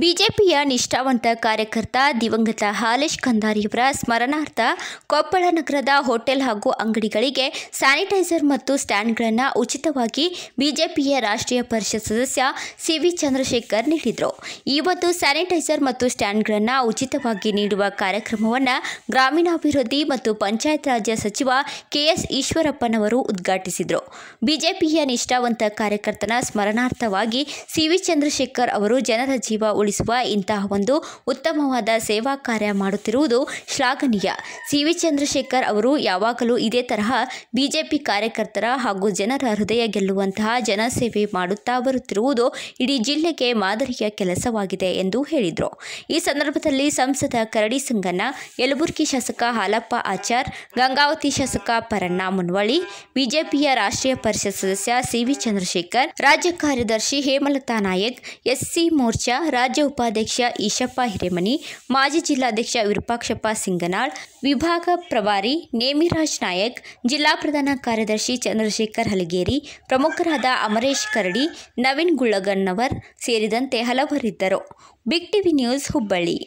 ಬಿಜೆಪಿಯ ನಿಷ್ಠಾವಂತ ಕಾರ್ಯಕರ್ತ ದಿವಂಗತ ಹಾಲೇಶ್ ಕಂದಾರಿಯವರ ಸ್ಮರಣಾರ್ಥ ಕೊಪ್ಪಳ ನಗರದ ಹೋಟೆಲ್ ಹಾಗೂ ಅಂಗಡಿಗಳಿಗೆ ಸ್ಯಾನಿಟೈಸರ್ ಮತ್ತು ಸ್ಟ್ಯಾಂಡ್ಗಳನ್ನು ಉಚಿತವಾಗಿ ಬಿಜೆಪಿಯ ರಾಷ್ಟ್ರೀಯ ಪರಿಷತ್ ಸದಸ್ಯ ಸಿ ವಿ ಚಂದ್ರಶೇಖರ್ ನೀಡಿದರು ಇವತ್ತು ಒಂದು ಸ್ಯಾನಿಟೈಸರ್ ಮತ್ತು ಸ್ಟ್ಯಾಂಡ್ಗಳನ್ನು ಉಚಿತವಾಗಿ ನೀಡುವ ಕಾರ್ಯಕ್ರಮವನ್ನು ಗ್ರಾಮೀಣಾಭಿವೃದ್ಧಿ ಮತ್ತು ಪಂಚಾಯತ್ ರಾಜ್ಯ ಸಚಿವ ಕೆಎಸ್ ಈಶ್ವರಪ್ಪನವರು ಉದ್ಘಾಟಿಸಿದರು ಬಿಜೆಪಿಯ ನಿಷ್ಠಾವಂತ ಕಾರ್ಯಕರ್ತನ ಸ್ಮರಣಾರ್ಥವಾಗಿ ಸಿ ವಿ ಚಂದ್ರಶೇಖರ್ ಅವರು ಜನರ ಜೀವ ಇಂತಹ ಒಂದು ಉತ್ತಮವಾದ ಸೇವಾ ಕಾರ್ಯ ಮಾಡುತ್ತಿರುವುದು ಶ್ಲಾಘನೀಯ ಸಿ ವಿ ಚಂದ್ರಶೇಖರ್ ಅವರು ಯಾವಾಗಲೂ ಇದೇ ತರಹ ಬಿಜೆಪಿ ಕಾರ್ಯಕರ್ತರ ಹಾಗೂ ಜನರ ಹೃದಯ ಗೆಲ್ಲುವಂತಹ ಜನಸೇವೆ ಮಾಡುತ್ತಾ ಬರುತ್ತಿರುವುದು ಇಡೀ ಜಿಲ್ಲೆಗೆ ಮಾದರಿಯ ಕೆಲಸವಾಗಿದೆ ಎಂದು ಹೇಳಿದರು ಈ ಸಂದರ್ಭದಲ್ಲಿ ಸಂಸದ ಕರಡಿ ಸಂಗಣ್ಣ ಯಲಬುರ್ಗಿ ಶಾಸಕ ಹಾಲಪ್ಪ ಆಚಾರ್ ಗಂಗಾವತಿ ಶಾಸಕ ಪರಣ್ಣ ಮುನ್ವಳಿ ಬಿಜೆಪಿಯ ರಾಷ್ಟ್ರೀಯ ಪರಿಷತ್ ಸದಸ್ಯ ಸಿವಿ ಚಂದ್ರಶೇಖರ್ ರಾಜ್ಯ ಕಾರ್ಯದರ್ಶಿ ಹೇಮಲತಾ ನಾಯಕ್ ಎಸ್ಸಿ ಮೋರ್ಚಾ ರಾಜ್ಯ ರಾಜ್ಯ ಉಪಾಧ್ಯಕ್ಷ ಈಶಪ್ಪ ಹಿರೇಮನಿ ಮಾಜಿ ಜಿಲ್ಲಾಧ್ಯಕ್ಷ ವಿರೂಪಾಕ್ಷಪ್ಪ ಸಿಂಗನಾಳ್ ವಿಭಾಗ ಪ್ರಭಾರಿ ನೇಮಿರಾಜ್ ನಾಯಕ್ ಜಿಲ್ಲಾ ಪ್ರಧಾನ ಕಾರ್ಯದರ್ಶಿ ಚಂದ್ರಶೇಖರ್ ಹಲಗೇರಿ ಪ್ರಮುಖರಾದ ಅಮರೇಶ್ ಕರಡಿ ನವೀನ್ ಗುಳ್ಳಗನ್ನವರ್ ಸೇರಿದಂತೆ ಹಲವರಿದ್ದರು ಬಿಗ್ ಟಿವಿ ನ್ಯೂಸ್ ಹುಬ್ಬಳ್ಳಿ